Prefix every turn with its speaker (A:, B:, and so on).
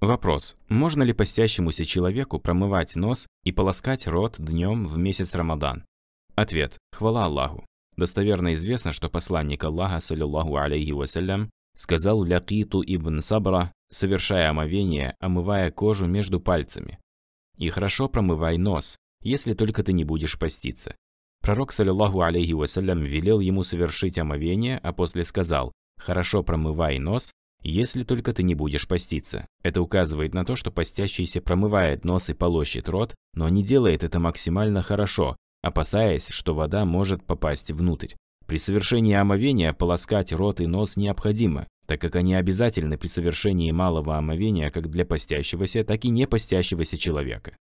A: Вопрос. Можно ли постящемуся человеку промывать нос и полоскать рот днем в месяц Рамадан? Ответ. Хвала Аллаху. Достоверно известно, что посланник Аллаха, саллиллаху алейхи вассалям, сказал Лякиту ибн Сабра, совершая омовение, омывая кожу между пальцами. И хорошо промывай нос, если только ты не будешь поститься. Пророк, саллиллаху алейхи вассалям, велел ему совершить омовение, а после сказал, хорошо промывай нос если только ты не будешь поститься. Это указывает на то, что постящийся промывает нос и полощет рот, но не делает это максимально хорошо, опасаясь, что вода может попасть внутрь. При совершении омовения полоскать рот и нос необходимо, так как они обязательны при совершении малого омовения как для постящегося, так и не постящегося человека.